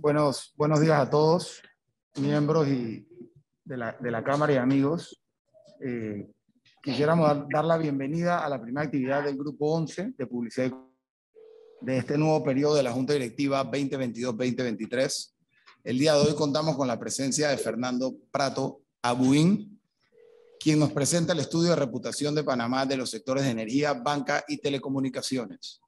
Buenos, buenos días a todos, miembros y de, la, de la Cámara y amigos. Eh, quisiéramos dar, dar, la bienvenida a la primera actividad del Grupo 11 de Publicidad de este nuevo periodo de la Junta Directiva 2022-2023. El día de hoy contamos con la presencia de Fernando Prato Abuín, quien nos presenta el estudio de reputación de Panamá de los sectores de energía, banca y telecomunicaciones.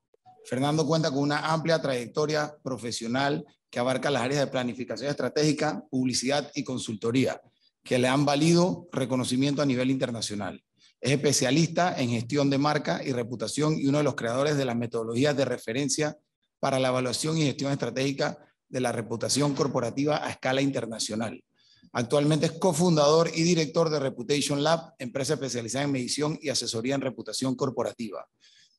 Fernando cuenta con una amplia trayectoria profesional que abarca las áreas de planificación estratégica, publicidad y consultoría, que le han valido reconocimiento a nivel internacional. Es especialista en gestión de marca y reputación y uno de los creadores de las metodologías de referencia para la evaluación y gestión estratégica de la reputación corporativa a escala internacional. Actualmente es cofundador y director de Reputation Lab, empresa especializada en medición y asesoría en reputación corporativa.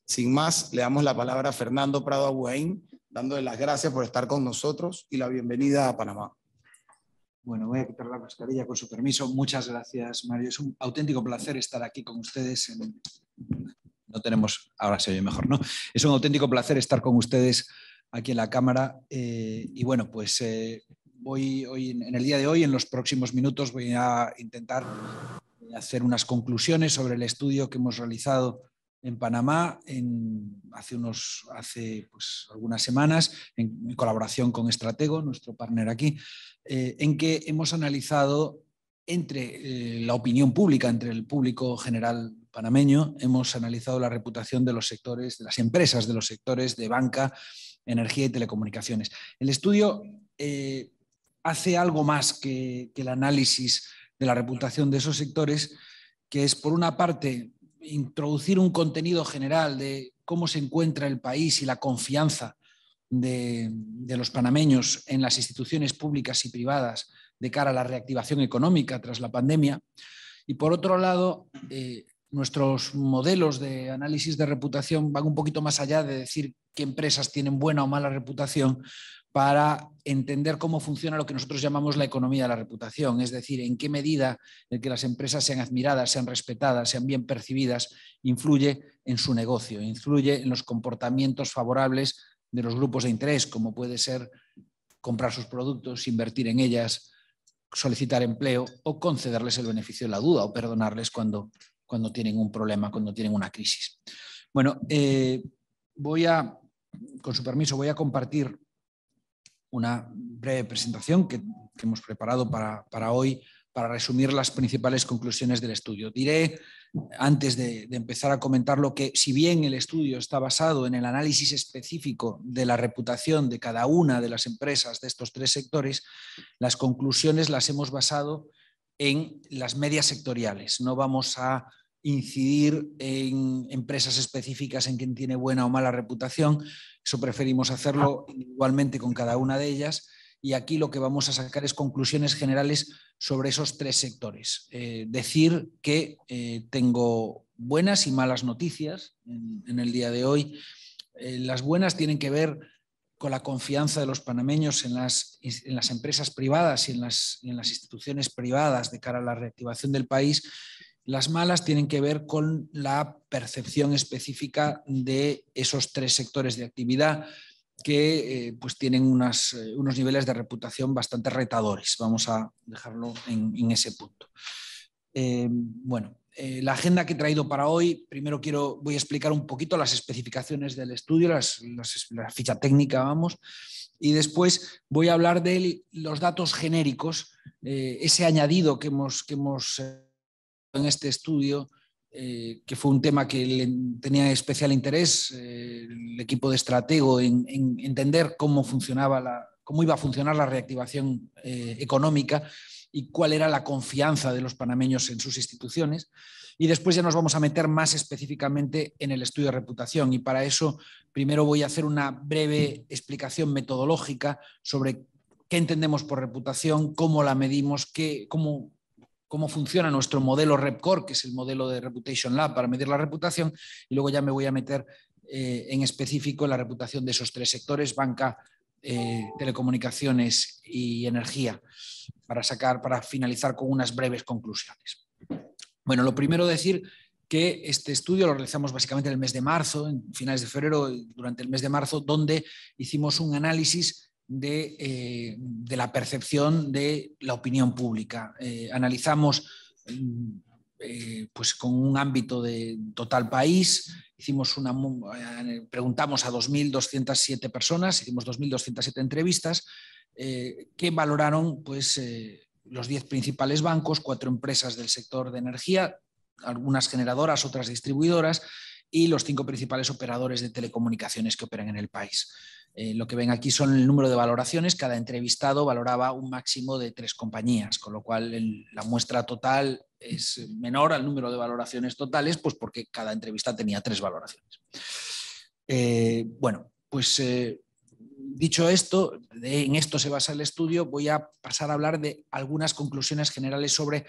Sin más, le damos la palabra a Fernando Prado Aguain, dándole las gracias por estar con nosotros y la bienvenida a Panamá. Bueno, voy a quitar la mascarilla con su permiso. Muchas gracias, Mario. Es un auténtico placer estar aquí con ustedes no tenemos, ahora se oye mejor, ¿no? Es un auténtico placer estar con ustedes aquí en la cámara. Eh, y bueno, pues eh, voy hoy, en el día de hoy, en los próximos minutos, voy a intentar hacer unas conclusiones sobre el estudio que hemos realizado en Panamá hace, unos, hace pues, algunas semanas, en, colaboración con Estratego, nuestro partner aquí, eh, en que hemos analizado entre eh, la opinión pública, entre el público general panameño, hemos analizado la reputación de los sectores, de las empresas, de los sectores de banca, energía y telecomunicaciones. El estudio eh, hace algo más que el análisis de la reputación de esos sectores, que es, por una parte, introducir un contenido general de cómo se encuentra el país y la confianza de, los panameños en las instituciones públicas y privadas de cara a la reactivación económica tras la pandemia. Y por otro lado, eh, nuestros modelos de análisis de reputación van un poquito más allá de decir qué empresas tienen buena o mala reputación, para entender cómo funciona lo que nosotros llamamos la economía de la reputación, es decir, en qué medida el que las empresas sean admiradas, sean respetadas, sean bien percibidas, influye en su negocio, influye en los comportamientos favorables de los grupos de interés, como puede ser comprar sus productos, invertir en ellas, solicitar empleo o concederles el beneficio de la duda o perdonarles cuando, cuando tienen un problema, cuando tienen una crisis. Bueno, eh, voy a, con su permiso, voy a compartir una breve presentación que, hemos preparado para, hoy para resumir las principales conclusiones del estudio. Diré, antes de, empezar a comentar lo que si bien el estudio está basado en el análisis específico de la reputación de cada una de las empresas de estos tres sectores, las conclusiones las hemos basado en las medias sectoriales. No vamos a incidir en empresas específicas en quien tiene buena o mala reputación, eso preferimos hacerlo igualmente con cada una de ellas y aquí lo que vamos a sacar es conclusiones generales sobre esos tres sectores. Eh, decir que eh, tengo buenas y malas noticias en, el día de hoy. Eh, las buenas tienen que ver con la confianza de los panameños en las, empresas privadas y en las, y en las, instituciones privadas de cara a la reactivación del país las malas tienen que ver con la percepción específica de esos tres sectores de actividad que eh, pues tienen eh, unos niveles de reputación bastante retadores. Vamos a dejarlo en, ese punto. Eh, bueno, la agenda que he traído para hoy, primero quiero, voy a explicar un poquito las especificaciones del estudio, las, la ficha técnica, vamos, y después voy a hablar de los datos genéricos, ese añadido que hemos, que hemos en este estudio, eh, que fue un tema que tenía especial interés, eh, el equipo de estratego, en, entender cómo funcionaba cómo iba a funcionar la reactivación eh, económica y cuál era la confianza de los panameños en sus instituciones. Y después ya nos vamos a meter más específicamente en el estudio de reputación. Y para eso, primero voy a hacer una breve explicación metodológica sobre qué entendemos por reputación, cómo la medimos, qué, cómo, cómo funciona nuestro modelo RepCore, que es el modelo de Reputation Lab para medir la reputación, y luego ya me voy a meter eh, en específico la reputación de esos tres sectores, banca, eh, telecomunicaciones y energía, para sacar, para finalizar con unas breves conclusiones. Bueno, lo primero decir que este estudio lo realizamos básicamente en el mes de marzo, en finales de febrero, durante el mes de marzo, donde hicimos un análisis eh, de, la percepción de la opinión pública. Eh, analizamos eh, pues con un ámbito de total país, hicimos una, preguntamos a 2.207 personas, hicimos 2.207 entrevistas que valoraron pues, los 10 principales bancos, cuatro empresas del sector de energía, algunas generadoras, otras distribuidoras y los cinco principales operadores de telecomunicaciones que operan en el país. Eh, lo que ven aquí son el número de valoraciones. Cada entrevistado valoraba un máximo de tres compañías, con lo cual la muestra total es menor al número de valoraciones totales, pues porque cada entrevista tenía tres valoraciones. Eh, bueno, pues eh, dicho esto, en esto se basa el estudio, voy a pasar a hablar de algunas conclusiones generales sobre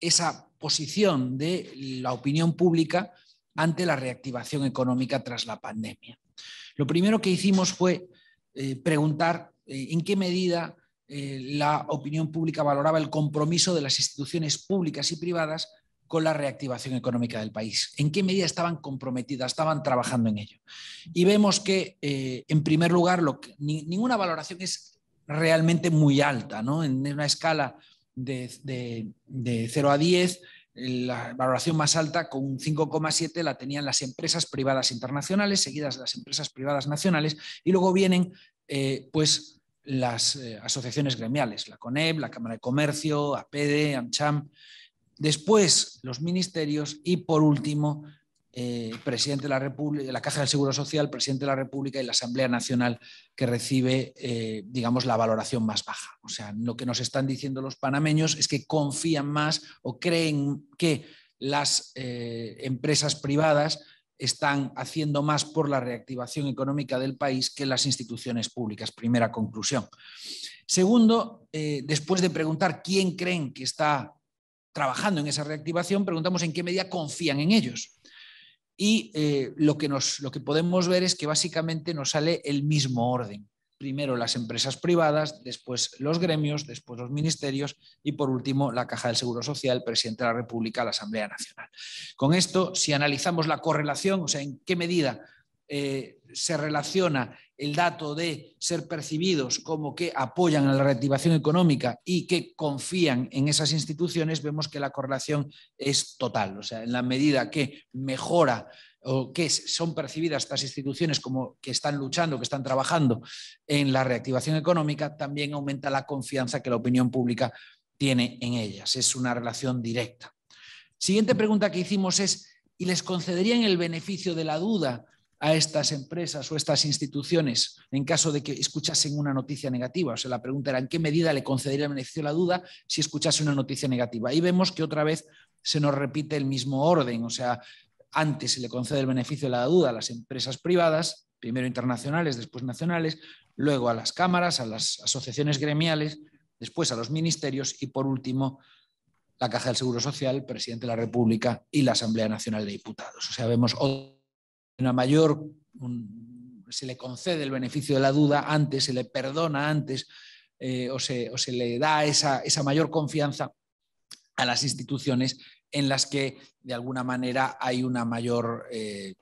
esa posición de la opinión pública ante la reactivación económica tras la pandemia. Lo primero que hicimos fue eh, preguntar eh, en qué medida eh, la opinión pública valoraba el compromiso de las instituciones públicas y privadas con la reactivación económica del país, en qué medida estaban comprometidas, estaban trabajando en ello. Y vemos que, en primer lugar, ninguna valoración es realmente muy alta, ¿no? en una escala de, de 0 a 10 la valoración más alta, con un 5,7, la tenían las empresas privadas internacionales, seguidas de las empresas privadas nacionales, y luego vienen eh, pues, las eh, asociaciones gremiales, la CONEP, la Cámara de Comercio, APD, AMCHAM, después los ministerios y por último eh, presidente de la República, la Caja del Seguro Social, presidente de la República y la Asamblea Nacional que recibe, eh, digamos, la valoración más baja. O sea, lo que nos están diciendo los panameños es que confían más o creen que las eh, empresas privadas están haciendo más por la reactivación económica del país que las instituciones públicas. Primera conclusión. Segundo, después de preguntar quién creen que está trabajando en esa reactivación, preguntamos en qué medida confían en ellos. Y eh, lo, que nos, lo que podemos ver es que básicamente nos sale el mismo orden. Primero las empresas privadas, después los gremios, después los ministerios y por último la Caja del Seguro Social, Presidente de la República, la Asamblea Nacional. Con esto, si analizamos la correlación, o sea, en qué medida eh, se relaciona el dato de ser percibidos como que apoyan a la reactivación económica y que confían en esas instituciones, vemos que la correlación es total. O sea, en la medida que mejora o que son percibidas estas instituciones como que están luchando, que están trabajando en la reactivación económica, también aumenta la confianza que la opinión pública tiene en ellas. Es una relación directa. Siguiente pregunta que hicimos es, ¿y les concederían el beneficio de la duda a estas empresas o estas instituciones en caso de que escuchasen una noticia negativa. O sea, la pregunta era en qué medida le concedería el beneficio de la duda si escuchase una noticia negativa. Ahí vemos que otra vez se nos repite el mismo orden. O sea, antes se le concede el beneficio de la duda a las empresas privadas, primero internacionales, después nacionales, luego a las cámaras, a las asociaciones gremiales, después a los ministerios y por último la Caja del Seguro Social, presidente de la República y la Asamblea Nacional de Diputados. O sea, vemos una mayor, se le concede el beneficio de la duda antes, se le perdona antes eh, o, se, le da esa, mayor confianza a las instituciones en las que de alguna manera hay una mayor... Eh,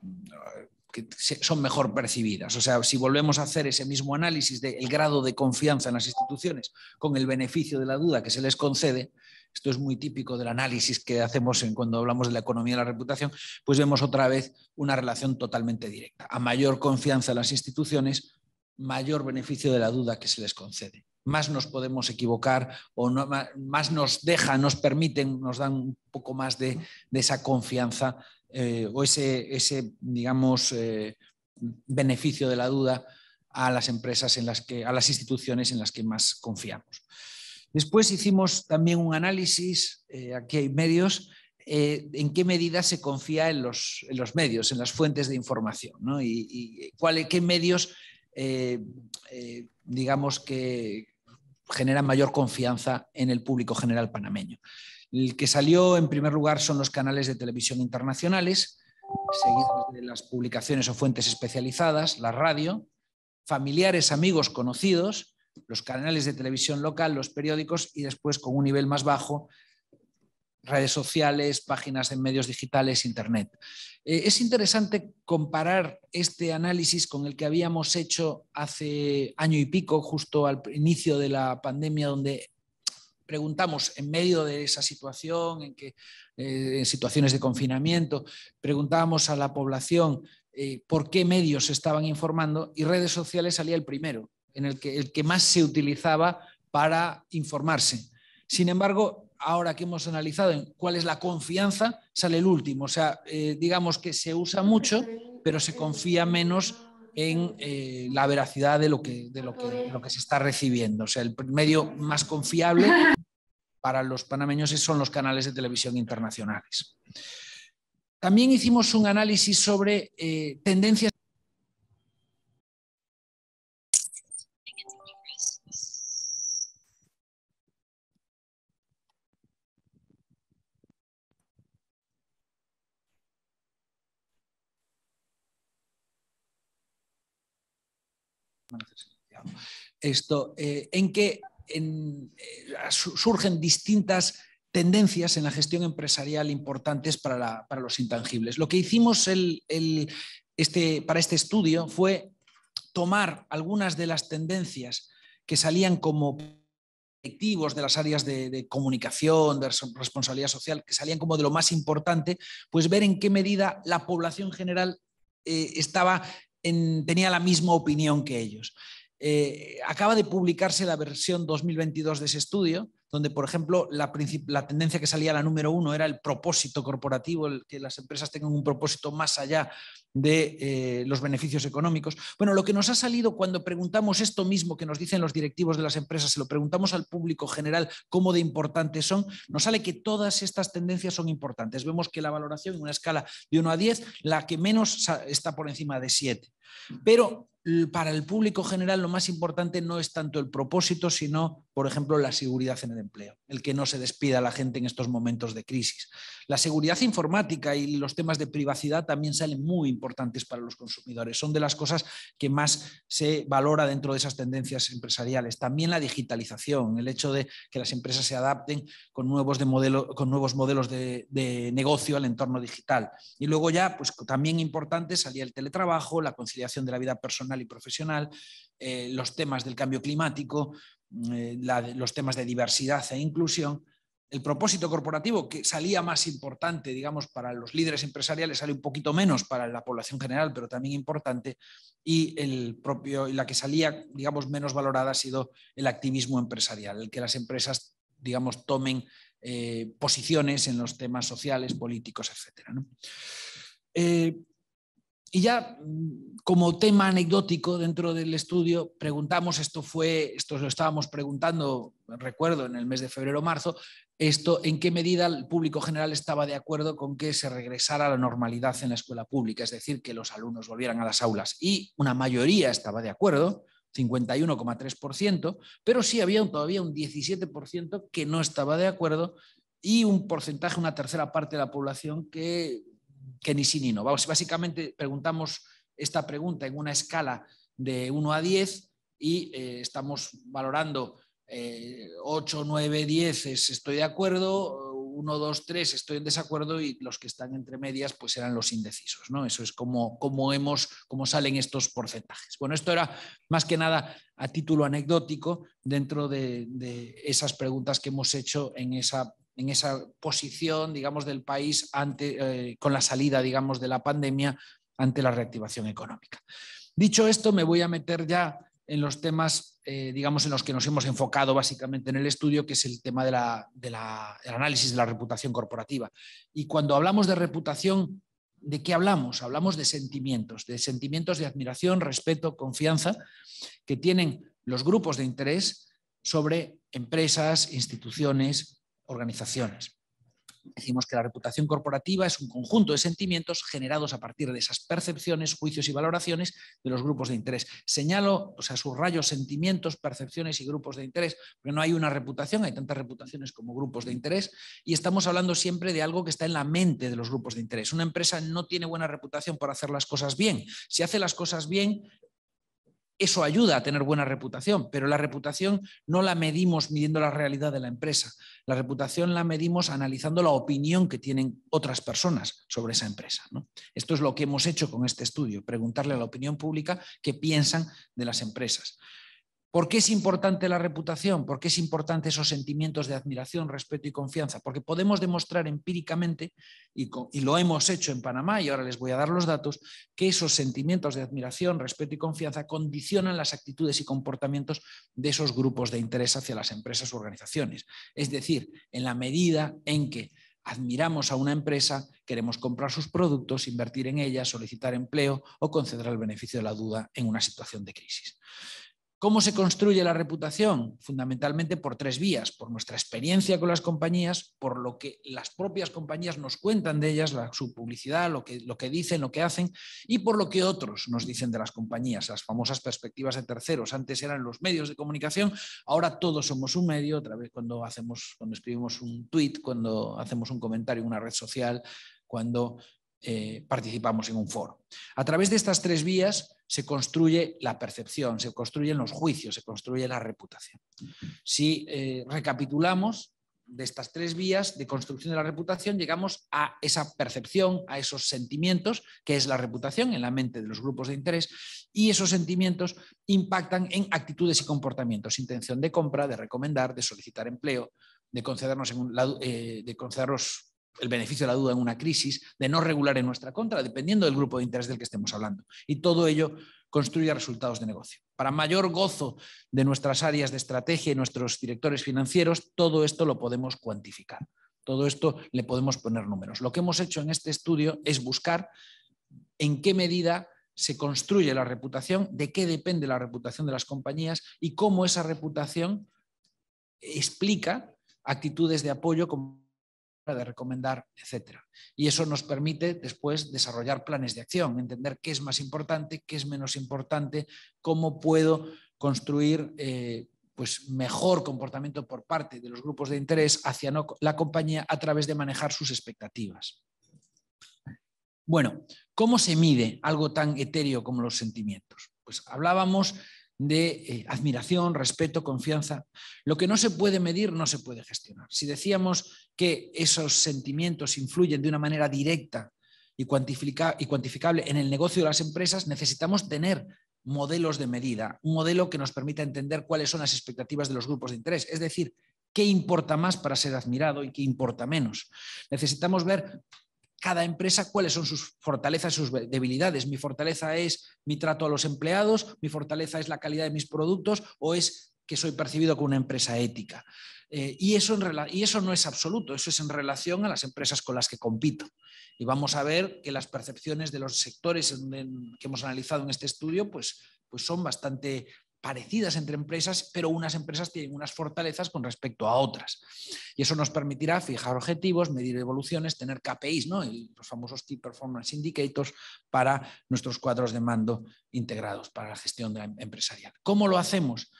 que son mejor percibidas. O sea, si volvemos a hacer ese mismo análisis del grado de confianza en las instituciones con el beneficio de la duda que se les concede, esto es muy típico del análisis que hacemos cuando hablamos de la economía y la reputación, pues vemos otra vez una relación totalmente directa. A mayor confianza en las instituciones, mayor beneficio de la duda que se les concede. Más nos podemos equivocar o más nos deja, nos permiten, nos dan un poco más de, esa confianza eh, o ese, digamos, eh, beneficio de la duda a las empresas en las que, a las instituciones en las que más confiamos. Después hicimos también un análisis, eh, aquí hay medios, eh, en qué medida se confía en los, medios, en las fuentes de información, y, y qué medios, eh, digamos, que generan mayor confianza en el público general panameño. El que salió en primer lugar son los canales de televisión internacionales, seguidos de las publicaciones o fuentes especializadas, la radio, familiares, amigos, conocidos, los canales de televisión local, los periódicos y después con un nivel más bajo redes sociales, páginas en medios digitales, Internet. Eh, es interesante comparar este análisis con el que habíamos hecho hace año y pico, justo al inicio de la pandemia, donde preguntamos en medio de esa situación, en, eh, situaciones de confinamiento, preguntábamos a la población eh, por qué medios estaban informando y redes sociales salía el primero en el que, el que más se utilizaba para informarse. Sin embargo, ahora que hemos analizado en cuál es la confianza, sale el último. O sea, eh, digamos que se usa mucho, pero se confía menos en eh, la veracidad de lo, que, de, lo que, lo que se está recibiendo. O sea, el medio más confiable para los panameños son los canales de televisión internacionales. También hicimos un análisis sobre eh, tendencias Esto, eh, en que eh, surgen distintas tendencias en la gestión empresarial importantes para, los intangibles. Lo que hicimos este, para este estudio fue tomar algunas de las tendencias que salían como objetivos de las áreas de, comunicación, de responsabilidad social, que salían como de lo más importante, pues ver en qué medida la población general eh, estaba tenía la misma opinión que ellos. Eh, acaba de publicarse la versión 2022 de ese estudio donde, por ejemplo, la, tendencia que salía la número uno era el propósito corporativo, el que las empresas tengan un propósito más allá de eh, los beneficios económicos. Bueno, lo que nos ha salido cuando preguntamos esto mismo que nos dicen los directivos de las empresas, se lo preguntamos al público general cómo de importantes son, nos sale que todas estas tendencias son importantes. Vemos que la valoración en una escala de 1 a 10, la que menos está por encima de 7. Pero para el público general lo más importante no es tanto el propósito, sino por ejemplo, la seguridad en el empleo, el que no se despida a la gente en estos momentos de crisis. La seguridad informática y los temas de privacidad también salen muy importantes para los consumidores. Son de las cosas que más se valora dentro de esas tendencias empresariales. También la digitalización, el hecho de que las empresas se adapten con nuevos, con nuevos modelos de, negocio al entorno digital. Y luego ya, pues también importante, salía el teletrabajo, la conciliación de la vida personal y profesional, eh, los temas del cambio climático, eh, los temas de diversidad e inclusión, el propósito corporativo, que salía más importante, digamos, para los líderes empresariales, sale un poquito menos para la población general, pero también importante, y el propio, y la que salía, digamos, menos valorada ha sido el activismo empresarial, el que las empresas, digamos, tomen eh, posiciones en los temas sociales, políticos, etc y ya mm, como tema anecdótico dentro del estudio, preguntamos, esto fue, esto lo estábamos preguntando, recuerdo, en el mes de febrero-marzo, esto en qué medida el público general estaba de acuerdo con que se regresara a la normalidad en la escuela pública, es decir, que los alumnos volvieran a las aulas. Y una mayoría estaba de acuerdo, 51,3%, pero sí había todavía un 17% que no estaba de acuerdo y un porcentaje, una tercera parte de la población que que ni sí ni no. Vamos, básicamente preguntamos esta pregunta en una escala de 1 a 10 y eh, estamos valorando 8, 9, 10 es estoy de acuerdo, 1, 2, 3 estoy en desacuerdo y los que están entre medias pues eran los indecisos. ¿no? Eso es como, hemos, cómo salen estos porcentajes. Bueno, esto era más que nada a título anecdótico dentro de, de esas preguntas que hemos hecho en esa en esa posición, digamos, del país ante, eh, con la salida, digamos, de la pandemia ante la reactivación económica. Dicho esto, me voy a meter ya en los temas, eh, digamos, en los que nos hemos enfocado básicamente en el estudio, que es el tema del análisis de la reputación corporativa. Y cuando hablamos de reputación, ¿de qué hablamos? Hablamos de sentimientos, de sentimientos de admiración, respeto, confianza, que tienen los grupos de interés sobre empresas, instituciones, organizaciones. Decimos que la reputación corporativa es un conjunto de sentimientos generados a partir de esas percepciones, juicios y valoraciones de los grupos de interés. Señalo, o sea, subrayo sentimientos, percepciones y grupos de interés, porque no hay una reputación, hay tantas reputaciones como grupos de interés, y estamos hablando siempre de algo que está en la mente de los grupos de interés. Una empresa no tiene buena reputación por hacer las cosas bien. Si hace las cosas bien, eso ayuda a tener buena reputación, pero la reputación no la medimos midiendo la realidad de la empresa. La reputación la medimos analizando la opinión que tienen otras personas sobre esa empresa. Esto es lo que hemos hecho con este estudio, preguntarle a la opinión pública qué piensan de las empresas. ¿Por qué es importante la reputación? ¿Por qué es importante esos sentimientos de admiración, respeto y confianza? Porque podemos demostrar empíricamente, y, y, lo hemos hecho en Panamá, y ahora les voy a dar los datos, que esos sentimientos de admiración, respeto y confianza condicionan las actitudes y comportamientos de esos grupos de interés hacia las empresas u organizaciones. Es decir, en la medida en que admiramos a una empresa, queremos comprar sus productos, invertir en ella, solicitar empleo o conceder el beneficio de la duda en una situación de crisis. ¿Cómo se construye la reputación? Fundamentalmente por tres vías, por nuestra experiencia con las compañías, por lo que las propias compañías nos cuentan de ellas, su publicidad, lo que, dicen, lo que hacen, y por lo que otros nos dicen de las compañías, las famosas perspectivas de terceros. Antes eran los medios de comunicación, ahora todos somos un medio, otra vez cuando, hacemos, cuando escribimos un tweet, cuando hacemos un comentario en una red social, cuando eh, participamos en un foro. A través de estas tres vías se construye la percepción, se construyen los juicios, se construye la reputación. Si eh, recapitulamos de estas tres vías de construcción de la reputación, llegamos a esa percepción, a esos sentimientos, que es la reputación en la mente de los grupos de interés, y esos sentimientos impactan en actitudes y comportamientos, intención de compra, de recomendar, de solicitar empleo, de concedernos, un, eh, de concedernos el beneficio de la duda en una crisis, de no regular en nuestra contra, dependiendo del grupo de interés del que estemos hablando. Y todo ello construye resultados de negocio. Para mayor gozo de nuestras áreas de estrategia y nuestros directores financieros, todo esto lo podemos cuantificar. Todo esto le podemos poner números. Lo que hemos hecho en este estudio es buscar en qué medida se construye la reputación, de qué depende la reputación de las compañías y cómo esa reputación explica actitudes de apoyo de recomendar, etcétera. Y eso nos permite después desarrollar planes de acción, entender qué es más importante, qué es menos importante, cómo puedo construir eh, pues mejor comportamiento por parte de los grupos de interés hacia la compañía a través de manejar sus expectativas. Bueno, ¿cómo se mide algo tan etéreo como los sentimientos? Pues hablábamos de eh, admiración, respeto, confianza. Lo que no se puede medir no se puede gestionar. Si decíamos que esos sentimientos influyen de una manera directa y cuantificable en el negocio de las empresas, necesitamos tener modelos de medida, un modelo que nos permita entender cuáles son las expectativas de los grupos de interés, es decir, qué importa más para ser admirado y qué importa menos. Necesitamos ver cada empresa cuáles son sus fortalezas, y sus debilidades. Mi fortaleza es mi trato a los empleados, mi fortaleza es la calidad de mis productos o es que soy percibido como una empresa ética. Eh, y, eso en y eso no es absoluto, eso es en relación a las empresas con las que compito. Y vamos a ver que las percepciones de los sectores que hemos analizado en este estudio pues, pues son bastante parecidas entre empresas, pero unas empresas tienen unas fortalezas con respecto a otras. Y eso nos permitirá fijar objetivos, medir evoluciones, tener KPIs, los famosos Key Performance Indicators para nuestros cuadros de mando integrados para la gestión empresarial. ¿Cómo lo hacemos?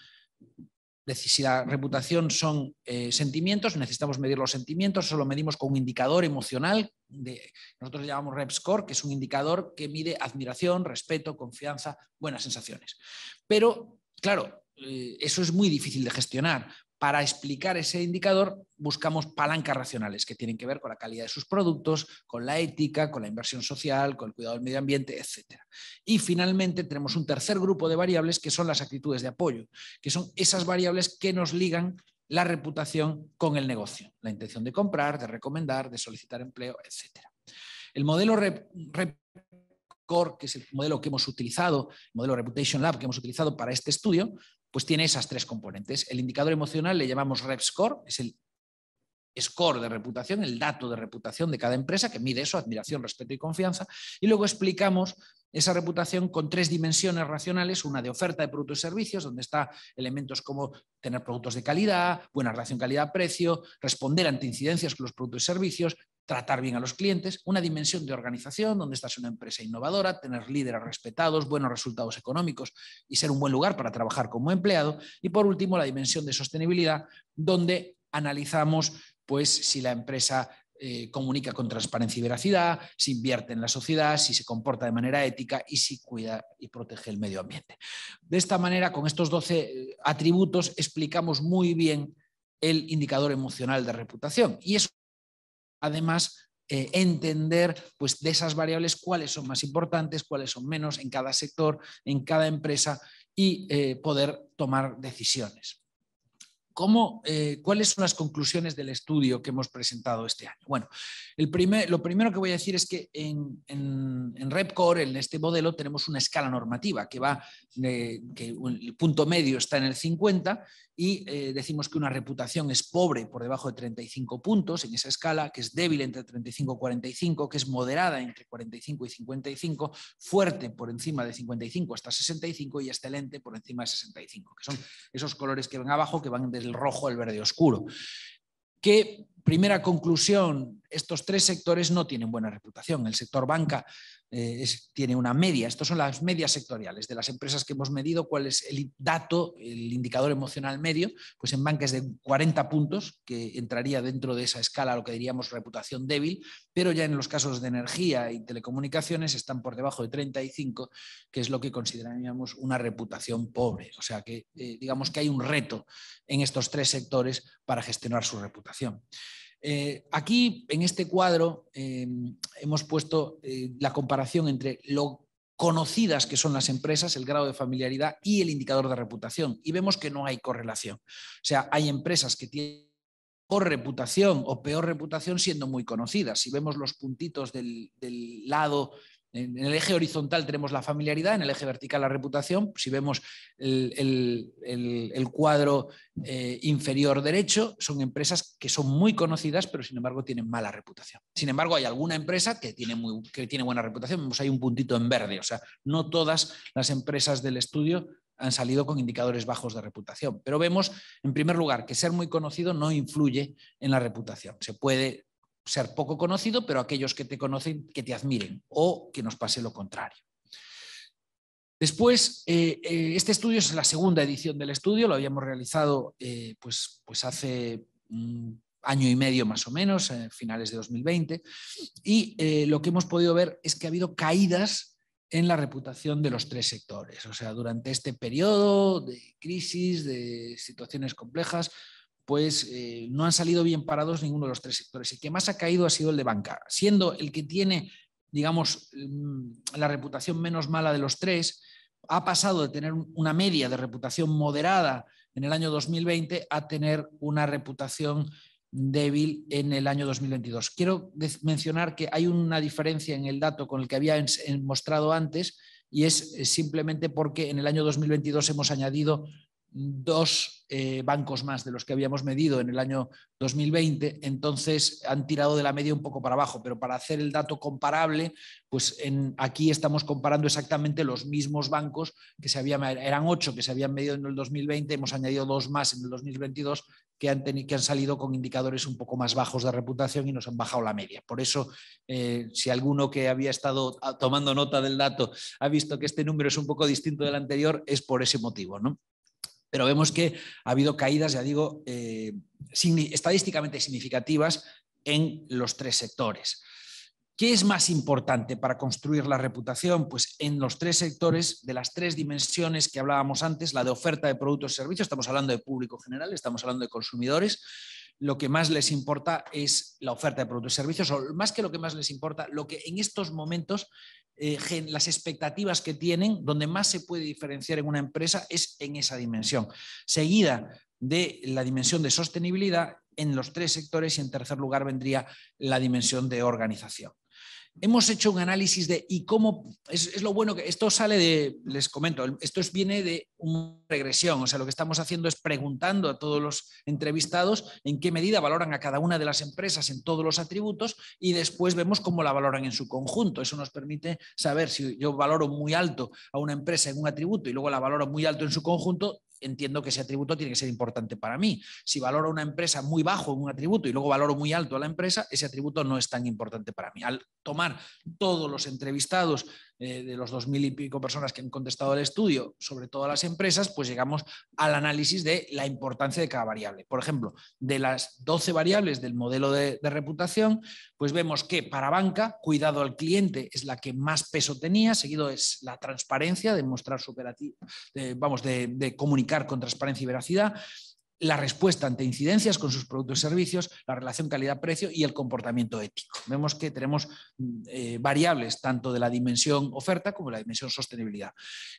si la reputación son eh, sentimientos, necesitamos medir los sentimientos, eso lo medimos con un indicador emocional, de, nosotros llamamos RepScore, que es un indicador que mide admiración, respeto, confianza, buenas sensaciones. Pero Claro, eh, eso es muy difícil de gestionar. Para explicar ese indicador buscamos palancas racionales que tienen que ver con la calidad de sus productos, con la ética, con la inversión social, con el cuidado del medio ambiente, etc. Y finalmente tenemos un tercer grupo de variables que son las actitudes de apoyo, que son esas variables que nos ligan la reputación con el negocio, la intención de comprar, de recomendar, de solicitar empleo, etc. El modelo que es el modelo que hemos utilizado, el modelo Reputation Lab que hemos utilizado para este estudio, pues tiene esas tres componentes. El indicador emocional le llamamos Rep Score, es el score de reputación, el dato de reputación de cada empresa que mide eso, admiración, respeto y confianza. Y luego explicamos esa reputación con tres dimensiones racionales, una de oferta de productos y servicios, donde está elementos como tener productos de calidad, buena relación calidad-precio, responder ante incidencias con los productos y servicios, tratar bien a los clientes, una dimensión de organización donde estás una empresa innovadora, tener líderes respetados, buenos resultados económicos y ser un buen lugar para trabajar como empleado. Y por último, la dimensión de sostenibilidad, donde analizamos pues, si la empresa eh, comunica con transparencia y veracidad, si invierte en la sociedad, si se comporta de manera ética y si cuida y protege el medio ambiente. De esta manera, con estos 12 eh, atributos, explicamos muy bien el indicador emocional de reputación. Y es además eh, entender pues, de esas variables cuáles son más importantes, cuáles son menos en cada sector, en cada empresa y eh, poder tomar decisiones. Eh, ¿Cuáles son las conclusiones del estudio que hemos presentado este año? Bueno, lo primero que voy a decir es que en, en, en RepCore, en este modelo, tenemos una escala normativa que va, que el punto medio está en el 50 y eh, decimos que una reputación es pobre por debajo de 35 puntos en esa escala, que es débil entre 35 y 45, que es moderada entre 45 y 55, fuerte por encima de 55 hasta 65 y excelente por encima de 65, que son esos colores que van abajo, que van de el rojo el verde oscuro. ¿Qué primera conclusión estos tres sectores no tienen buena reputación. El sector banca eh, tiene una media, estas son las medias sectoriales de las empresas que hemos medido, cuál es el dato, el indicador emocional medio, pues en banca es de 40 puntos, que entraría dentro de esa escala lo que diríamos reputación débil, pero ya en los casos de energía y telecomunicaciones están por debajo de 35, que es lo que consideraríamos una reputación pobre. O sea que eh, digamos que hay un reto en estos tres sectores para gestionar su reputación. Eh, aquí, en este cuadro, em, hemos puesto eh, la comparación entre lo conocidas que son las empresas, el grado de familiaridad y el indicador de reputación. Y vemos que no hay correlación. O sea, hay empresas que tienen mejor reputación o peor reputación siendo muy conocidas. Si vemos los puntitos del, del lado en el eje horizontal tenemos la familiaridad, en el eje vertical la reputación. Si vemos el, cuadro eh, inferior derecho, son empresas que son muy conocidas, pero sin embargo tienen mala reputación. Sin embargo, hay alguna empresa que tiene, que tiene buena reputación. Vemos ahí un puntito en verde. O sea, no todas las empresas del estudio han salido con indicadores bajos de reputación. Pero vemos, en primer lugar, que ser muy conocido no influye en la reputación. Se puede ser poco conocido, pero aquellos que te conocen que te admiren o que nos pase lo contrario. Después, eh, eh, este estudio es la segunda edición del estudio, lo habíamos realizado eh, pues, pues hace un año y medio más o menos, a finales de 2020, y lo que hemos podido ver es que ha habido caídas en la reputación de los tres sectores. O sea, durante este periodo de crisis, de situaciones complejas, pues eh, no han salido bien parados ninguno de los tres sectores. El que más ha caído ha sido el de banca, siendo el que tiene, digamos, mm, la reputación menos mala de los tres, ha pasado de tener una media de reputación moderada en el año 2020 a tener una reputación débil en el año 2022. Quiero mencionar que hay una diferencia en el dato con el que había mostrado antes y es eh, simplemente porque en el año 2022 hemos añadido dos eh, bancos más de los que habíamos medido en el año 2020, entonces han tirado de la media un poco para abajo, pero para hacer el dato comparable, pues aquí estamos comparando exactamente los mismos bancos que se habían, eran ocho que se habían medido en el 2020, hemos añadido dos más en el 2022 que han, tenido, que han salido con indicadores un poco más bajos de reputación y nos han bajado la media. Por eso, eh, si alguno que había estado ah, tomando nota del dato ha visto que este número es un poco distinto del anterior, es por ese motivo, ¿no? Pero vemos que ha habido caídas, ya digo, eh, estadísticamente significativas en los tres sectores. ¿Qué es más importante para construir la reputación? Pues en los tres sectores, de las tres dimensiones que hablábamos antes, la de oferta de productos y servicios, estamos hablando de público general, estamos hablando de consumidores, lo que más les importa es la oferta de productos y servicios, o más que lo que más les importa, lo que en estos momentos eh, las expectativas que tienen, donde más se puede diferenciar en una empresa es en esa dimensión, seguida de la dimensión de sostenibilidad en los tres sectores y en tercer lugar vendría la dimensión de organización hemos hecho un análisis de y cómo es, lo bueno que esto sale de, les comento, esto viene de una regresión, o sea, lo que estamos haciendo es preguntando a todos los entrevistados en qué medida valoran a cada una de las empresas en todos los atributos y después vemos cómo la valoran en su conjunto. Eso nos permite saber si yo valoro muy alto a una empresa en un atributo y luego la valoro muy alto en su conjunto, entiendo que ese atributo tiene que ser importante para mí. Si valoro una empresa muy bajo en un atributo y luego valoro muy alto a la empresa, ese atributo no es tan importante para mí. Al tomar todos los entrevistados eh, de los dos mil y pico personas que han contestado el estudio, sobre todo las empresas, pues llegamos al análisis de la importancia de cada variable. Por ejemplo, de las 12 variables del modelo de, reputación, pues vemos que para banca, cuidado al cliente es la que más peso tenía, seguido es la transparencia, de mostrar su vamos, de comunicar con transparencia y veracidad la respuesta ante incidencias con sus productos y servicios, la relación calidad-precio y el comportamiento ético. Vemos que tenemos eh, variables tanto de la dimensión oferta como de la dimensión sostenibilidad.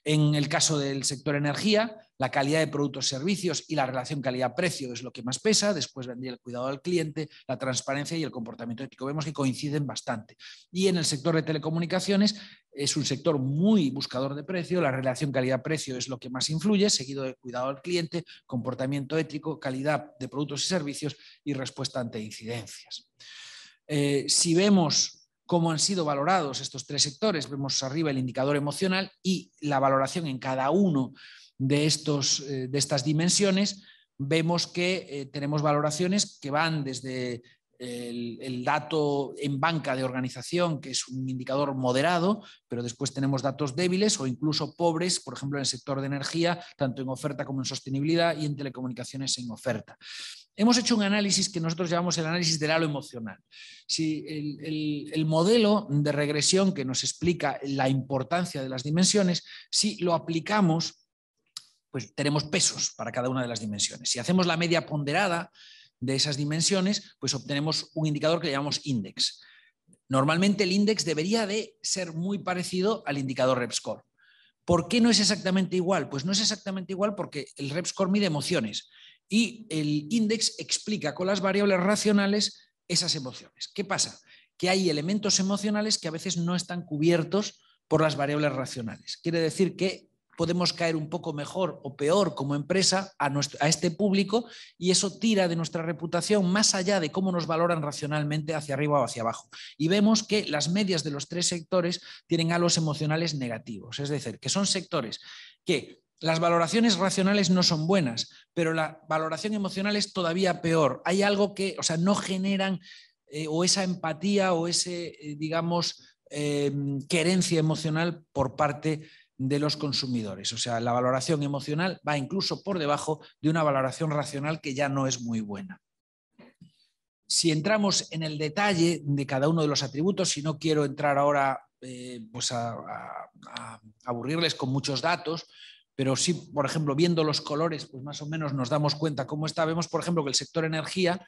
En el caso del sector energía, la calidad de productos y servicios y la relación calidad-precio es lo que más pesa, después vendría el cuidado al cliente, la transparencia y el comportamiento ético. Vemos que coinciden bastante. Y en el sector de telecomunicaciones, es un sector muy buscador de precio, la relación calidad-precio es lo que más influye, seguido de cuidado al cliente, comportamiento ético, calidad de productos y servicios y respuesta ante incidencias. Eh, si vemos cómo han sido valorados estos tres sectores, vemos arriba el indicador emocional y la valoración en cada uno de, estos, eh, de estas dimensiones, vemos que eh, tenemos valoraciones que van desde el, dato en banca de organización, que es un indicador moderado, pero después tenemos datos débiles o incluso pobres, por ejemplo, en el sector de energía, tanto en oferta como en sostenibilidad y en telecomunicaciones en oferta. Hemos hecho un análisis que nosotros llamamos el análisis del halo emocional. Si el, el modelo de regresión que nos explica la importancia de las dimensiones, si lo aplicamos, pues tenemos pesos para cada una de las dimensiones. Si hacemos la media ponderada, de esas dimensiones, pues obtenemos un indicador que llamamos index. Normalmente el index debería de ser muy parecido al indicador RepScore. ¿Por qué no es exactamente igual? Pues no es exactamente igual porque el RepScore mide emociones y el index explica con las variables racionales esas emociones. ¿Qué pasa? Que hay elementos emocionales que a veces no están cubiertos por las variables racionales. Quiere decir que podemos caer un poco mejor o peor como empresa a, nuestro, a este público y eso tira de nuestra reputación más allá de cómo nos valoran racionalmente hacia arriba o hacia abajo. Y vemos que las medias de los tres sectores tienen halos emocionales negativos, es decir, que son sectores que las valoraciones racionales no son buenas, pero la valoración emocional es todavía peor. Hay algo que, o sea, no generan eh, o esa empatía o ese, eh, digamos, eh, querencia emocional por parte de los consumidores. O sea, la valoración emocional va incluso por debajo de una valoración racional que ya no es muy buena. Si entramos en el detalle de cada uno de los atributos, si no quiero entrar ahora eh, pues a, aburrirles con muchos datos, pero sí, por ejemplo, viendo los colores, pues más o menos nos damos cuenta cómo está. Vemos, por ejemplo, que el sector energía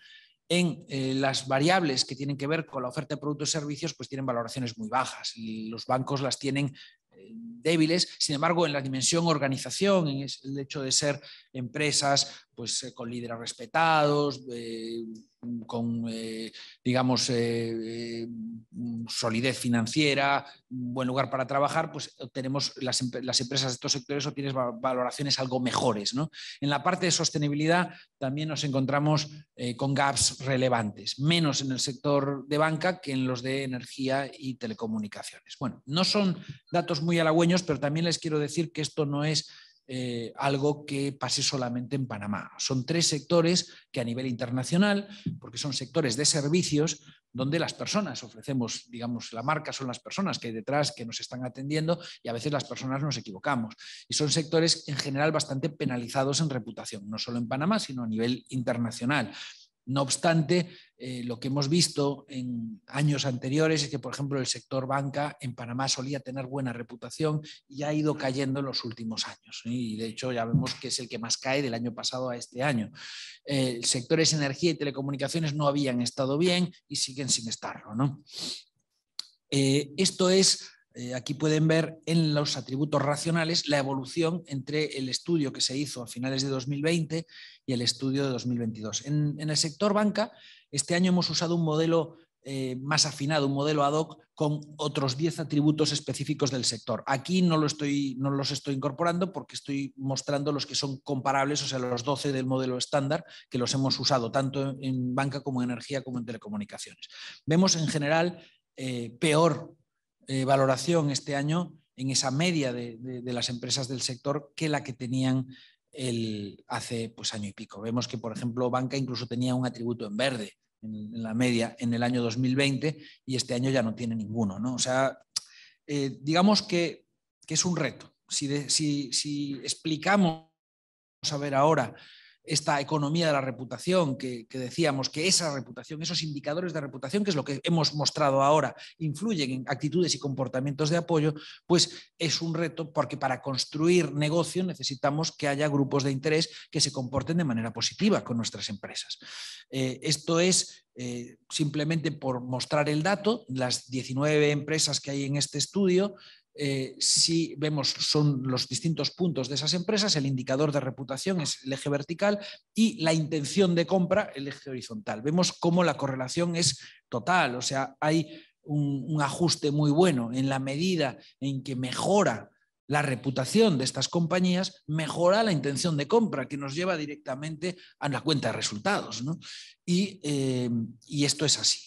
en eh, las variables que tienen que ver con la oferta de productos y servicios, pues tienen valoraciones muy bajas y los bancos las tienen débiles, sin embargo, en la dimensión organización, en el hecho de ser empresas pues, eh, con líderes respetados, eh, con, eh, digamos, solidez financiera, buen lugar para trabajar, pues tenemos las, empresas de estos sectores o valoraciones algo mejores. En la parte de sostenibilidad también nos encontramos eh, con gaps relevantes, menos en el sector de banca que en los de energía y telecomunicaciones. Bueno, no son datos muy halagüeños, pero también les quiero decir que esto no es eh, algo que pase solamente en Panamá. Son tres sectores que a nivel internacional, porque son sectores de servicios, donde las personas ofrecemos, digamos, la marca son las personas que hay detrás que nos están atendiendo y a veces las personas nos equivocamos. Y son sectores en general bastante penalizados en reputación, no solo en Panamá, sino a nivel internacional. No obstante, eh, lo que hemos visto en años anteriores es que, por ejemplo, el sector banca en Panamá solía tener buena reputación y ha ido cayendo en los últimos años. Y de hecho ya vemos que es el que más cae del año pasado a este año. Eh, sectores energía y telecomunicaciones no habían estado bien y siguen sin estarlo. Eh, esto es eh, aquí pueden ver en los atributos racionales la evolución entre el estudio que se hizo a finales de 2020 y el estudio de 2022. En, el sector banca, este año hemos usado un modelo eh, más afinado, un modelo ad hoc con otros 10 atributos específicos del sector. Aquí no, lo estoy, no los estoy incorporando porque estoy mostrando los que son comparables, o sea, los 12 del modelo estándar que los hemos usado tanto en banca como en energía como en telecomunicaciones. Vemos en general eh, peor eh, valoración este año en esa media de, las empresas del sector que la que tenían el, hace pues, año y pico. Vemos que, por ejemplo, banca incluso tenía un atributo en verde en, la media en el año 2020 y este año ya no tiene ninguno. O sea, eh, digamos que, es un reto. Si, si, si explicamos a ver ahora esta economía de la reputación que, decíamos, que esa reputación, esos indicadores de reputación, que es lo que hemos mostrado ahora, influyen en actitudes y comportamientos de apoyo, pues es un reto porque para construir negocio necesitamos que haya grupos de interés que se comporten de manera positiva con nuestras empresas. Eh, esto es eh, simplemente por mostrar el dato, las 19 empresas que hay en este estudio, eh, si vemos son los distintos puntos de esas empresas, el indicador de reputación es el eje vertical y la intención de compra el eje horizontal. Vemos cómo la correlación es total, o sea, hay un, ajuste muy bueno en la medida en que mejora la reputación de estas compañías, mejora la intención de compra, que nos lleva directamente a la cuenta de resultados. Eh, y, esto es así.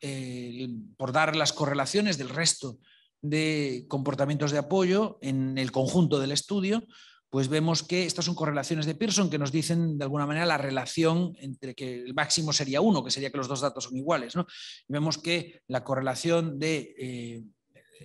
Eh, por dar las correlaciones del resto de comportamientos de apoyo en el conjunto del estudio, pues vemos que estas son correlaciones de Pearson que nos dicen de alguna manera la relación entre que el máximo sería uno, que sería que los dos datos son iguales. ¿no? vemos que la correlación de eh,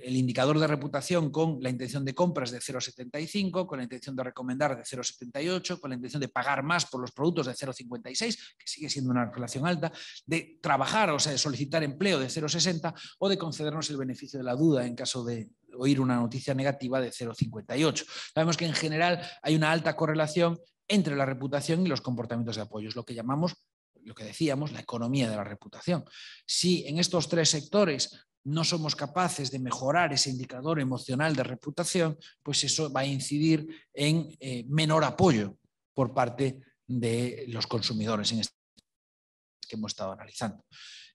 el indicador de reputación con la intención de compras de 0,75, con la intención de recomendar de 0,78, con la intención de pagar más por los productos de 0,56, que sigue siendo una relación alta, de trabajar, o sea, de solicitar empleo de 0,60 o de concedernos el beneficio de la duda en caso de oír una noticia negativa de 0,58. Sabemos que en general hay una alta correlación entre la reputación y los comportamientos de apoyo, es lo que llamamos lo que decíamos, la economía de la reputación. Si en estos tres sectores no somos capaces de mejorar ese indicador emocional de reputación, pues eso va a incidir en eh, menor apoyo por parte de los consumidores en este que hemos estado analizando.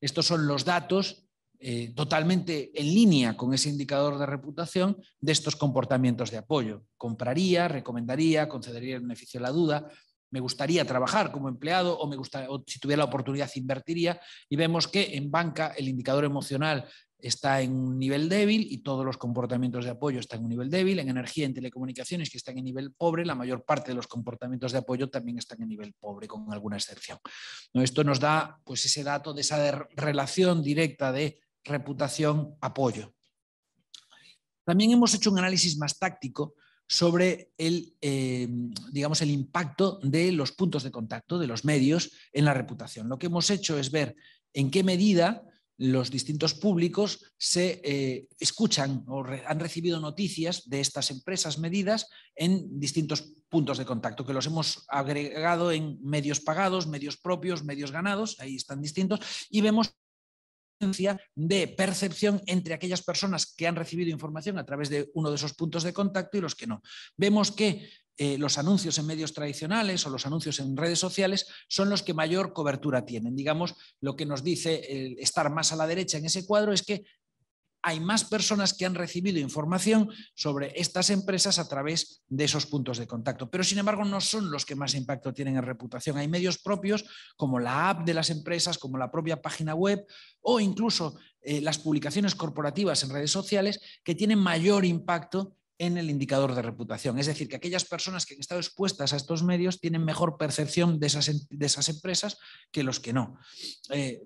Estos son los datos eh, totalmente en línea con ese indicador de reputación de estos comportamientos de apoyo. Compraría, recomendaría, concedería el beneficio de la duda, me gustaría trabajar como empleado o, me gustaría, si tuviera la oportunidad invertiría. Y vemos que en banca el indicador emocional está en un nivel débil y todos los comportamientos de apoyo están en un nivel débil. En energía, en telecomunicaciones, que están en nivel pobre, la mayor parte de los comportamientos de apoyo también están en nivel pobre, con alguna excepción. ¿No? Esto nos da pues, ese dato de esa relación directa de reputación-apoyo. También hemos hecho un análisis más táctico sobre el, eh, digamos, el impacto de los puntos de contacto, de los medios en la reputación. Lo que hemos hecho es ver en qué medida los distintos públicos se eh, escuchan o han recibido noticias de estas empresas medidas en distintos puntos de contacto, que los hemos agregado en medios pagados, medios propios, medios ganados, ahí están distintos, y vemos de percepción entre aquellas personas que han recibido información a través de uno de esos puntos de contacto y los que no. Vemos que eh, los anuncios en medios tradicionales o los anuncios en redes sociales son los que mayor cobertura tienen. Digamos, lo que nos dice estar más a la derecha en ese cuadro es que hay más personas que han recibido información sobre estas empresas a través de esos puntos de contacto. Pero sin embargo no son los que más impacto tienen en reputación. Hay medios propios como la app de las empresas, como la propia página web o incluso eh, las publicaciones corporativas en redes sociales que tienen mayor impacto en el indicador de reputación. Es decir, que aquellas personas que han estado expuestas a estos medios tienen mejor percepción de esas, empresas que los que no. Eh,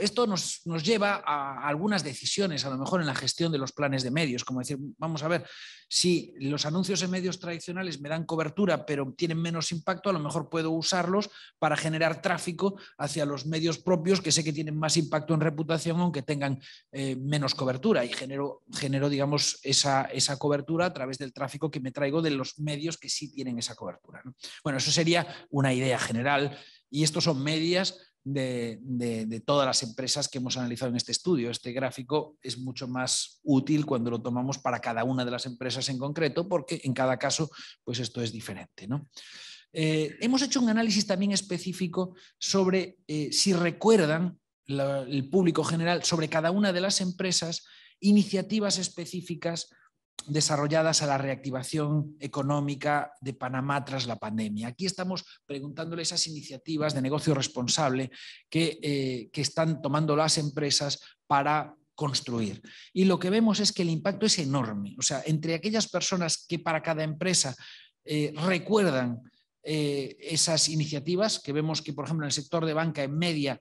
esto nos, lleva a algunas decisiones, a lo mejor en la gestión de los planes de medios, como decir, vamos a ver, si los anuncios en medios tradicionales me dan cobertura, pero tienen menos impacto, a lo mejor puedo usarlos para generar tráfico hacia los medios propios que sé que tienen más impacto en reputación, aunque tengan eh, menos cobertura, y genero, digamos, esa, cobertura a través del tráfico que me traigo de los medios que sí tienen esa cobertura. Bueno, eso sería una idea general, y estos son medias de, todas las empresas que hemos analizado en este estudio. Este gráfico es mucho más útil cuando lo tomamos para cada una de las empresas en concreto, porque en cada caso, pues esto es diferente. ¿no? Eh, hemos hecho un análisis también específico sobre eh, si recuerdan el público general sobre cada una de las empresas iniciativas específicas desarrolladas a la reactivación económica de Panamá tras la pandemia. Aquí estamos preguntándole esas iniciativas de negocio responsable eh, que, están tomando las empresas para construir. Y lo que vemos es que el impacto es enorme. O sea, entre aquellas personas que para cada empresa eh, recuerdan eh, esas iniciativas, que vemos que, por ejemplo, en el sector de banca en media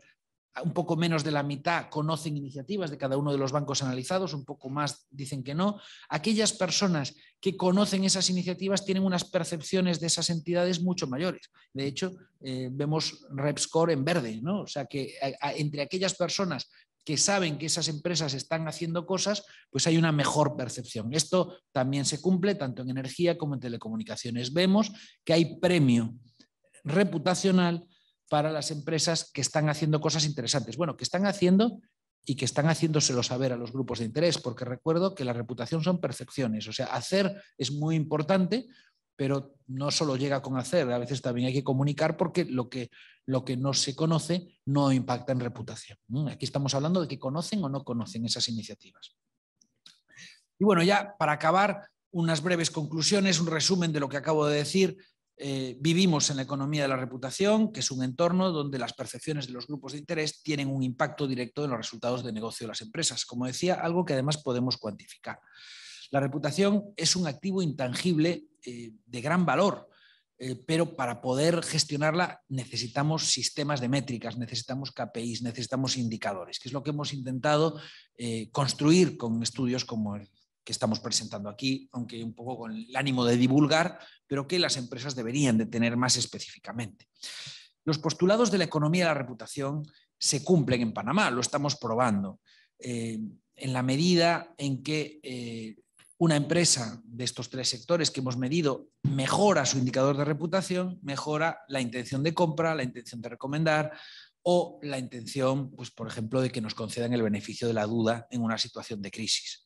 un poco menos de la mitad conocen iniciativas de cada uno de los bancos analizados, un poco más dicen que no. Aquellas personas que conocen esas iniciativas tienen unas percepciones de esas entidades mucho mayores. De hecho, eh, vemos RepScore en verde, ¿no? O sea que eh, entre aquellas personas que saben que esas empresas están haciendo cosas, pues hay una mejor percepción. Esto también se cumple tanto en energía como en telecomunicaciones. Vemos que hay premio reputacional para las empresas que están haciendo cosas interesantes. Bueno, que están haciendo y que están haciéndoselo saber a los grupos de interés, porque recuerdo que la reputación son percepciones, o sea, hacer es muy importante, pero no solo llega con hacer, a veces también hay que comunicar porque lo que, lo que no se conoce no impacta en reputación. Aquí estamos hablando de que conocen o no conocen esas iniciativas. Y bueno, ya para acabar, unas breves conclusiones, un resumen de lo que acabo de decir. Eh, vivimos en la economía de la reputación, que es un entorno donde las percepciones de los grupos de interés tienen un impacto directo en los resultados de negocio de las empresas. Como decía, algo que además podemos cuantificar. La reputación es un activo intangible eh, de gran valor, eh, pero para poder gestionarla necesitamos sistemas de métricas, necesitamos KPIs, necesitamos indicadores, que es lo que hemos intentado construir con estudios como el que estamos presentando aquí, aunque un poco con el ánimo de divulgar, pero que las empresas deberían de tener más específicamente. Los postulados de la economía de la reputación se cumplen en Panamá, lo estamos probando, eh, en la medida en que eh, una empresa de estos tres sectores que hemos medido mejora su indicador de reputación, mejora la intención de compra, la intención de recomendar o la intención, pues, por ejemplo, de que nos concedan el beneficio de la duda en una situación de crisis.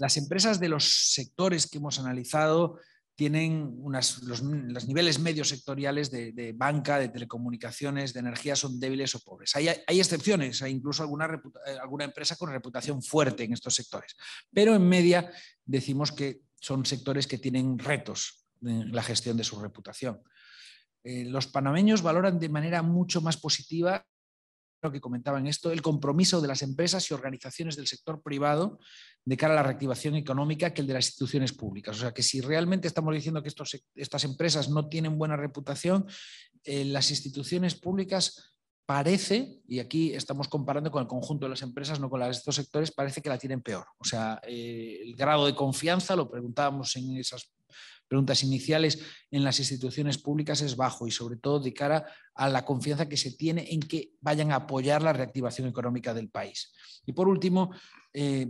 Las empresas de los sectores que hemos analizado tienen los, niveles medios sectoriales de, banca, de telecomunicaciones, de energía son débiles o pobres. Hay, excepciones, hay incluso eh, alguna, empresa con reputación fuerte en estos sectores, pero en media decimos que son sectores que tienen retos en la gestión de su reputación. Eh, los panameños valoran de manera mucho más positiva que comentaban esto, el compromiso de las empresas y organizaciones del sector privado de cara a la reactivación económica que el de las instituciones públicas. O sea, que si realmente estamos diciendo que estos, estas empresas no tienen buena reputación, eh, las instituciones públicas parece, y aquí estamos comparando con el conjunto de las empresas, no con las de estos sectores, parece que la tienen peor. O sea, eh, el grado de confianza, lo preguntábamos en esas preguntas iniciales en las instituciones públicas es bajo y sobre todo de cara a la confianza que se tiene en que vayan a apoyar la reactivación económica del país. Y por último, eh,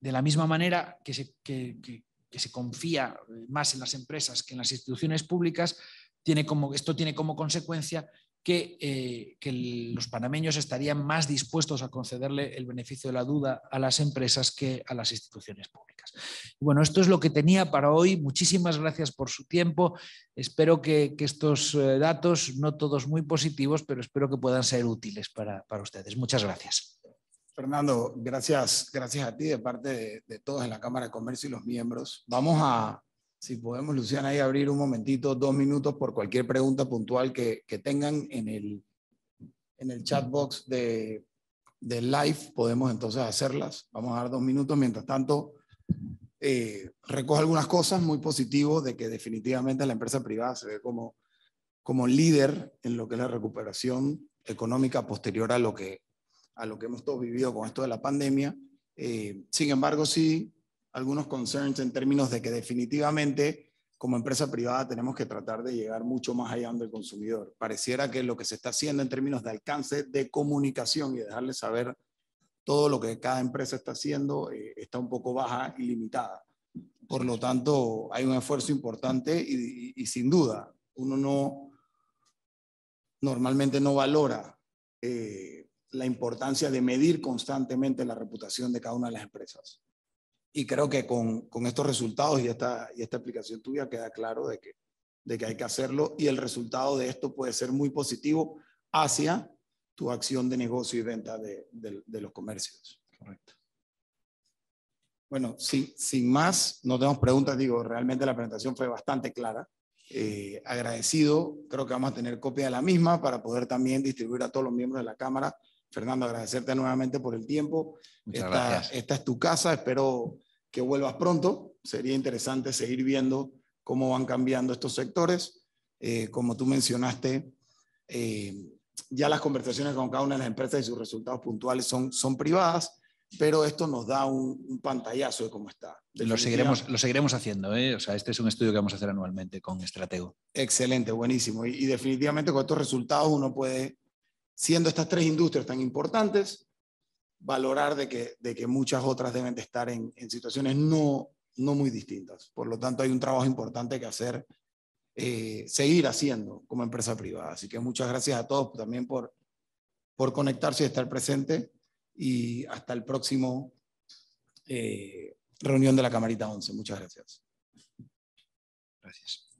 de la misma manera que se, se confía eh, más en las empresas que en las instituciones públicas, esto tiene como consecuencia eh, que, los panameños estarían más dispuestos a concederle el beneficio de la duda a las empresas que a las instituciones públicas. bueno, esto es lo que tenía para hoy. Muchísimas gracias por su tiempo. Espero que, estos eh, datos, no todos muy positivos, pero espero que puedan ser útiles para, ustedes. Muchas gracias. Fernando, gracias, gracias a ti de parte de, de, todos en la Cámara de Comercio y los miembros. Vamos a, si podemos, Luciana, ahí abrir un momentito, dos minutos por cualquier pregunta puntual que, que tengan en el, en el chat box de, live, podemos entonces hacerlas. Vamos a dar dos minutos. Mientras tanto, eh, algunas cosas muy positivas de que definitivamente la empresa privada se ve como, como líder en lo que es la recuperación económica posterior a lo que, a lo que hemos todos vivido con esto de la pandemia. Eh, sin embargo, sí algunos concerns en términos de que definitivamente como empresa privada tenemos que tratar de llegar mucho más allá del consumidor. Pareciera que lo que se está haciendo en términos de alcance de comunicación y dejarle saber todo lo que cada empresa está haciendo eh, está un poco baja y limitada. Por lo tanto, hay un esfuerzo importante y, sin duda, uno no normalmente no valora eh, la importancia de medir constantemente la reputación de cada una de las empresas y creo que con, con, estos resultados y esta, y esta explicación tuya queda claro de que, de que hay que hacerlo y el resultado de esto puede ser muy positivo hacia tu acción de negocio y venta de, de, los comercios. Correcto. Bueno, sin, sin más, no tenemos preguntas, digo, realmente la presentación fue bastante clara. Eh, agradecido, creo que vamos a tener copia de la misma para poder también distribuir a todos los miembros de la Cámara. Fernando, agradecerte nuevamente por el tiempo. Muchas esta, gracias. esta es tu casa, espero que vuelvas pronto. Sería interesante seguir viendo cómo van cambiando estos sectores. Eh, como tú mencionaste, eh, ya las conversaciones con cada una de las empresas y sus resultados puntuales son, son privadas, pero esto nos da un, pantallazo de cómo está. Lo seguiremos, lo seguiremos haciendo, ¿eh? o sea, este es un estudio que vamos a hacer anualmente con Estratego. Excelente, buenísimo. y definitivamente con estos resultados uno puede, siendo estas tres industrias tan importantes, valorar de que, de que muchas otras deben de estar en, en situaciones no, no muy distintas. Por lo tanto, hay un trabajo importante que hacer, eh, seguir haciendo como empresa privada. Así que muchas gracias a todos también por, por conectarse y estar presente. Y hasta el próximo eh, reunión de la Camarita 11. Muchas gracias. Gracias.